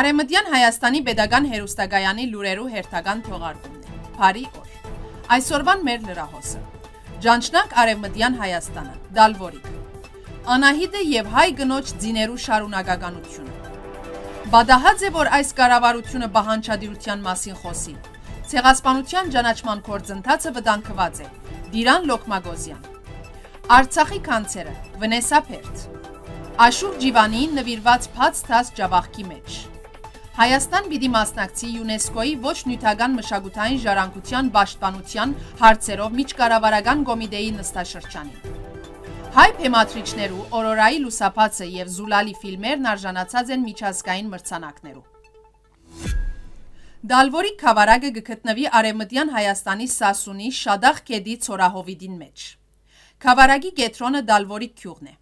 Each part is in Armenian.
Արեմտյան Հայաստանի Պետական Հերուստագայանի լուրերու հերթական թողարկումն է։ Բարի օր։ Այսօրվան մեր լրահոսը։ Ջանչնակ Արևմտյան Հայաստանը, Դալվորիկ։ Անահիտը եւ հայ գնոջ ձիներու շարունակականությունը։ Բադահաձ է որ այս կառավարությունը բահանչադիրության մասին խոսի։ Ցեղասպանության ճանաչման կորձընթացը վտանգված է։ Դիրան Լոկմագոզյան։ Արցախի կանցերը, Վնեսա Փերց։ Աշուր Ջիվանին նվիրված փած թաս ջավախքի մեջ։ Հայաստան պիտի մասնակցի ՅՈՒՆԵՍԿՕ-ի ոչ նյութական մշակութային ժառանգության պաշտպանության հարցերով միջկառավարական կոմիտեի նստաշրջանին։ Հայ բեմադրիչներու Օրորայի լուսափածը եւ Զուլալի ֆիլմերն արժանացած են միջազգային մրցանակներու։ Դալվորի խավարակը գտնվի Արևմտյան Հայաստանի Սասունի Շադախ գետի ծորահովիդին մեջ։ Խավարակի կետրոնը Դալվորի քյուղն է։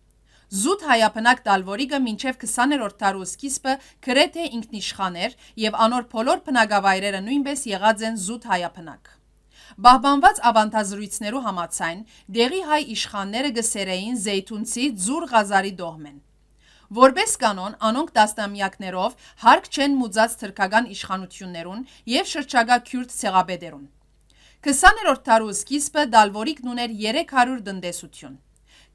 Զուտ հայապնակ Դալվորիգը մինչև 20-րդ դարու սկիզբը գրեթե ինքնիշխան էր եւ անոր բոլոր բնակավայրերը նույնպես եղած են զուտ հայապնակ։ Բահբանված ավանդազրույցներու համացայն դեղի հայ իշխանները գսերեին զեյթունցի ձուր ղազարի դողմեն։ Որպես կանոն, անոնք տասնամյակներով հարկ չեն մուծած թրկական իշխանություններուն եւ շրջակա քյուրտ ցեղաբեդերուն։ 20-րդ դարու սկիզբը Դալվորիկն ուներ 300 դնդեսություն։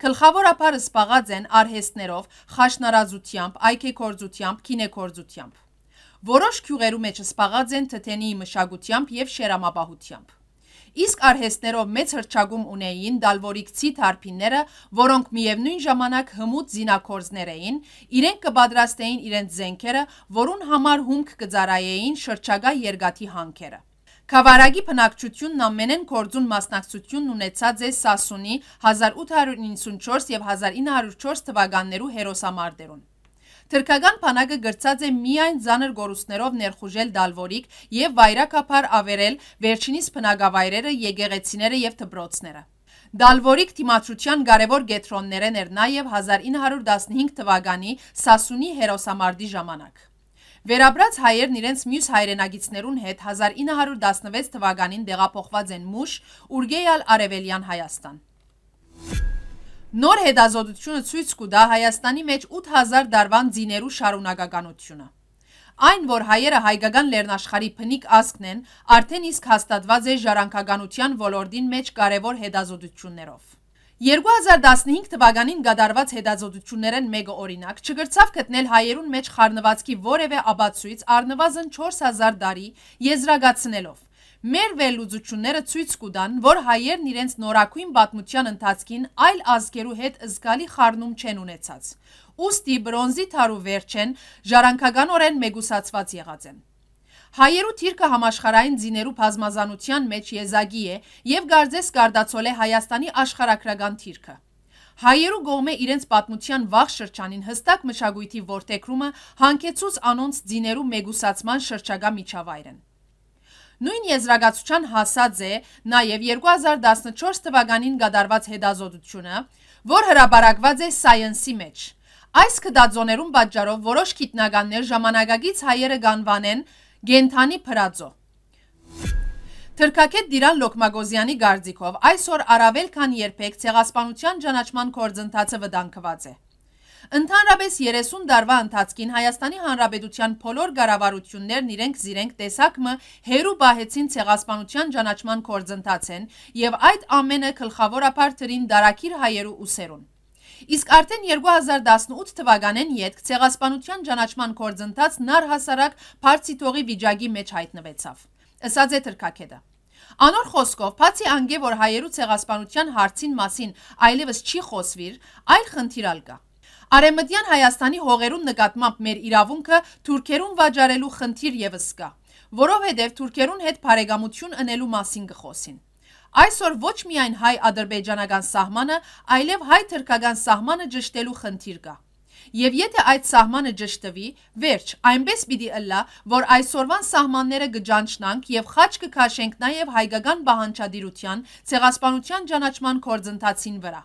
Գլխավոր ապարը սպաղած են արհեստներով, խաշնարազությամբ, այքեքորձությամբ, քինեքորձությամբ։ Որոշ քյուղերու մեջ սպաղած են թթենի մշակությամբ եւ շերամապահությամբ։ Իսկ արհեստներով մեծ հրճագում ունեին դալվորիկցի թարփինները, որոնք միևնույն ժամանակ հմուտ զինակորձներ էին, իրենք կբադրաստեին իրենց զենքերը, որուն համար հումք կծարայեին շրջագա երկաթի հանքերը։ Քավարագի բնակչությունն ամենեն կորձուն մասնակցությունն ունեցած է Սասունի 1894 եւ 1904 թվականներու հերոսամարտերուն։ Թրկական բանակը գրծած է միայն ցաներ գորուսներով ներխուժել դալվորիկ եւ վայրակապար ավերել վերջինիս բնակավայրերը, եկեղեցիները եւ դպրոցները։ Դալվորիկ թիմացության կարևոր գետրոններ են նաև 1915 թվականի Սասունի հերոսամարտի ժամանակ։ Վերաբրած հայերն իրենց մյուս հայրենագիցներուն հետ 1916 թվականին դեղափոխված են Մուշ, Ուրգեյալ Արևելյան Հայաստան։ Նոր հետազոտությունը ցույց կտա Հայաստանի մեջ 8000 դարվան ձիներու շարունակականությունը։ Այն, որ հայերը հայկական լեռնաշխարի փնիկ ազգն են, արդեն իսկ հաստատված է ժառանգականության ոլորտին մեջ կարևոր հետազոտություններով։ 2015 թվականին գադարված հետազոտություններն մեկը օրինակ չգրցավ գտնել հայերուն մեջ խառնվածքի որևէ աբացույց առնվազն 4000 տարի եզրակացնելով։ Մեր վերլուծությունները ցույց կտան, որ հայերն իրենց նորակույն պատմության ընթացքին այլ ազգերու հետ զգալի խառնում չեն ունեցած։ Ոստի բրոնզի թարու վերջեն ժառանգականորեն մեգուսացված եղած են։ Հայերու թիրկը համաշխարային ձիներու պազմազանության մեջ եզագի է և գարձես կարդացոլ է Հայաստանի աշխարակրագան թիրկը։ Հայերու գողմ է իրենց պատմության վաղ շրջանին հստակ մշագույթի որդեքրումը հանքեցուց անոնց ձիներու մեգուսացման շրջագա միջավայրն։ Նույն եզրագացության հասած է նաև 2014 թվականին գադարված հետազոտությունը, որ հրաբարակված է սայնսի մեջ։ Այս կդածոներում բատճարով որոշ գիտնականներ ժամանակագից հայերը գանվանեն Գենթանի փրածո Թրքակետ դիրան լոքմագոզյանի գարձիքով այսօր առավել կան երբեք ծեղասպանության ճանաչման կործընթացը վդանքված է։ Ընդհանրապես 30 դարվա ընթացքին Հայաստանի Հանրապետության փոլոր գարավարություններն իրենք զիրենք տեսակմը հերու բահեցին ցեղասպանության ճանաչման կորձընթաց են եւ այդ ամենը գլխավորապես դրին դարակիր հայերու ուսերուն։ Իսկ արդեն 2018 թվականին յետք ցեղասպանության ճանաչման կորձընթաց նարհասարակ Փարցիտողի վիճակի մեջ հայտնվեցավ։ Ասած է Թրքակեդը։ Անոր խոսքով, բացի անգե որ հայերու ցեղասպանության հարցին մասին այլևս չի խոսվիր, այլ խնդիրալ կա։ Արեմտյան Հայաստանի հողերուն նկատմամբ մեր իրավունքը թուրքերուն վաճառելու խնդիր եւս կա, որովհետեւ թուրքերուն հետ բարեկամություն ընելու մասին կխոսին։ Այսօր ոչ միայն հայ-ադրբեջանական սահմանը, այլև հայ-թրքական սահմանը ճշտելու խնդիր կա։ Եվ եթե այդ սահմանը ճշտվի, վերջ, այնպես պիտի ըլլա, որ այսօրվան սահմանները գճանչնանք եւ խաչ կքաշենք նաեւ հայկական բահանչադիրության, ցեղասպանության ճանաչման կորձընթացին վրա։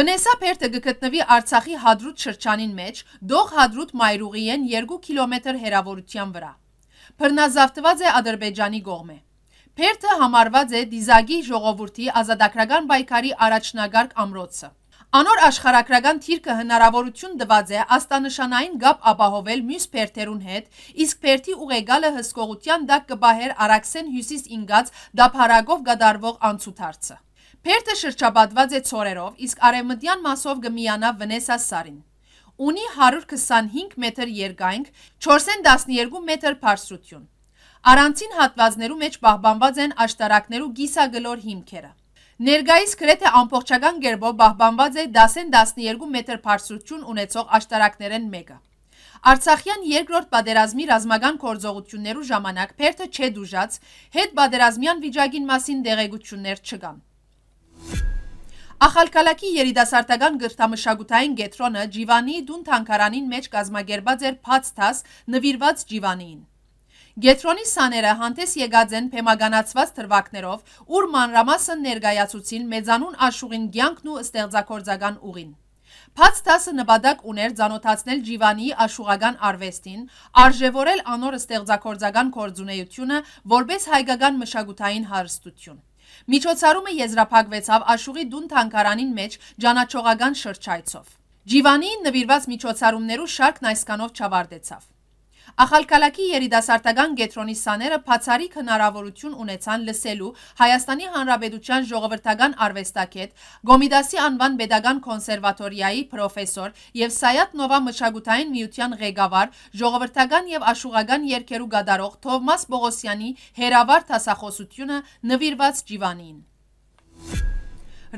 Վնեսա Փերտը գտնվի Արցախի Հադրուտ շրջանին մեջ, Դող Հադրուտ մայրուղի են 2 կիլոմետր հեռավորության վրա։ Բռնազավթված է Ադրբեջանի կողմը։ Փերթը համարված է դիզագի ժողովրդի ազատագրական պայքարի առաջնագարք ամրոցը։ Անոր աշխարհագրական թիրքը հնարավորություն տված է աստանշանային գապ ապահովել մյուս Փերթերուն հետ, իսկ Փերթի ուղեգալը հսկողության դակ կբահեր Արաքսեն հյուսիս ինգած դափարակով գդարվող անցուդարձը։ Փերթը շրջապատված է ցորերով, իսկ արևմտյան մասով գմիանա Վնեսա Սարին։ Ունի 125 մետր երկայնք, 412 մետր բարձրություն։ Արանցին հատվածներու մեջ պահբանված են աշտարակներու գիսագլոր հիմքերը։ Ներգայիս գրեթե ամբողջական գերբով բահբանված է 10-12 մետր բարձրություն ունեցող աշտարակներեն մեկը։ Արցախյան երկրորդ պատերազմի ռազմական կորձողություններու ժամանակ Փերթը չդուժած, հետ պատերազմյան վիճակին մասին դեղեցություններ չկան։ Ախալկալակի երիտասարդական գրթամշակութային գետրոնը Ջիվանի դուն թանկարանին մեջ կազմակերպած էր փած թաս նվիրված Ջիվանին։ Գետրոնի սաները հանդես եկած են փեմագանացված թրվակներով, ուր մանրամասը ներգայացուցին մեծանուն աշուղին գյանքն ու ստեղծագործական ուղին։ Փած տասը նպատակ ուներ ճանոթացնել Ջիվանի աշուղական արվեստին, արժևորել անոր ստեղծագործական կորձունեությունը որպես հայկական մշակութային հարստություն։ Միջոցառումը եզրափակվեցավ աշուղի դուն թանկարանին մեջ ճանաչողական շրջայցով։ Ջիվանին նվիրված միջոցառումներու շարքն այսկանով չավարտեցավ։ Ախալկալակի երիտասարդական գետրոնի սաները բացարիք հնարավորություն ունեցան լսելու Հայաստանի Հանրապետության ժողովրդական արվեստագետ Գոմիդասի անվան Պետական կոնսերվատորիայի պրոֆեսոր եւ Սայատ Նովա մշակութային միության ղեկավար ժողովրդական եւ աշխուգական երկերու գադարող Թովմաս Բողոսյանի հերավար դասախոսությունը նվիրված Ջիվանին Thank you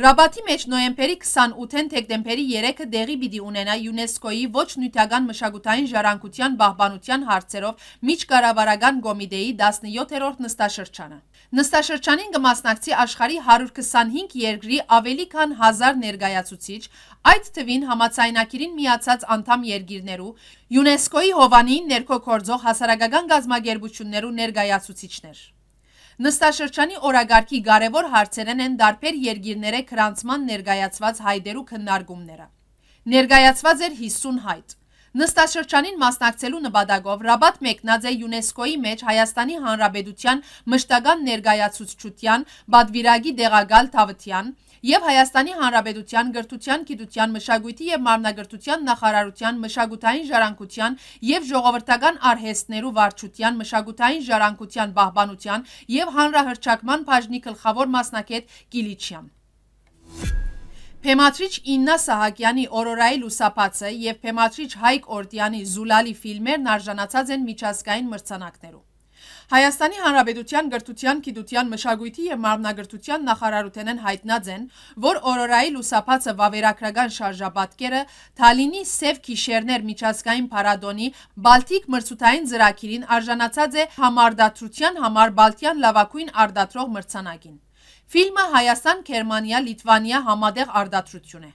Ռաբաթի մեջ նոյեմբերի 28-ին թեկտեմբերի 3-ը դեղի պիտի ունենա ՅՈՒՆԵՍԿՕ-ի ոչ նյութական մշակութային ժառանգության պահպանության հարցերով միջկառավարական կոմիտեի 17-րդ նստաշրջանը։ Նստաշրջանին կմասնակցի աշխարի 125 երկրի ավելի քան 1000 ներկայացուցիչ, այդ թվին համացայնակիրին միացած անդամ երկիրներու, ՅՈՒՆԵՍԿՕ-ի Հովանին ներքո գործող հասարակական գազագերբություններու ներկայացուցիչներ։ Նստաշրջանի օրագարքի կարևոր հարցերեն են դարբեր երգիրները քրանցման ներկայացված հայդերու քննարկումները։ Ներկայացված էր 50 հայտ։ Նստաշրջանին մասնակցելու նպատակով Ռաբատ մեկնած է ՅՈՒՆԵՍԿՕ-ի մեջ Հայաստանի Հանրապետության մշտական ներկայացուցչության բադվիրագի Դեղագալ Թավթյան, եւ Հայաստանի Հանրապետության Գրթության, Գիտության, Մշակույթի եւ Մարմնագրթության նախարարության Մշակութային ժառանգության եւ ժողովրդական արհեստներու վարչության Մշակութային ժառանգության պահպանության եւ հանրահրճակման բաժնի գլխավոր մասնակետ Կիլիչյան։ Փեմատրիչ Իննա Սահակյանի Օրորայի լուսապացը եւ Փեմատրիչ Հայկ Օրտյանի Զուլալի ֆիլմերն արժանացած են միջազգային մրցանակներում։ Հայաստանի Հանրապետության գրթության, գիտության, մշակույթի եւ մարմնագրթության նախարարութենեն հայտնած են, որ Օրորայի լուսափածը վավերագրական շարժապատկերը Թալինի Սև գիշերներ միջազգային փառատոնի Բալտիկ մրցութային ծրագիրին արժանացած է համարդատրության համար Բալտյան լավագույն արդատրող մրցանակին։ Ֆիլմը Հայաստան, Գերմանիա, Լիտվանիա համատեղ արդատրություն է։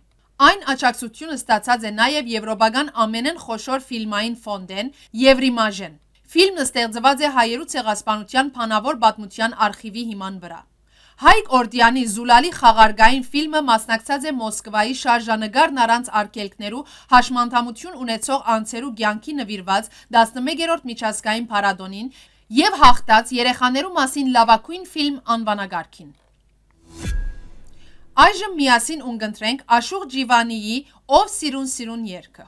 Այն աջակցությունը ստացած է նաև եվրոպական ամենն խոշոր ֆիլմային ֆոնդեն Եվրիմաժեն։ Ֆիլմը ստեղծված է հայերու ցեղասպանության փանավոր պատմության արխիվի հիման վրա։ Հայկ Օրդյանի Զուլալի խաղարգային ֆիլմը մասնակցած է Մոսկվայի շարժանագարն առանց արգելքներու հաշմանդամություն ունեցող անցերու ցանկի նվիրված 11-րդ միջազգային փառատոնին եւ հաղթած երեխաներու մասին լավագույն ֆիլմ անվանագարքին։ Այժմ միասին ունգընտրենք Աշուղ Ջիվանիի Ով սիրուն սիրուն երգը։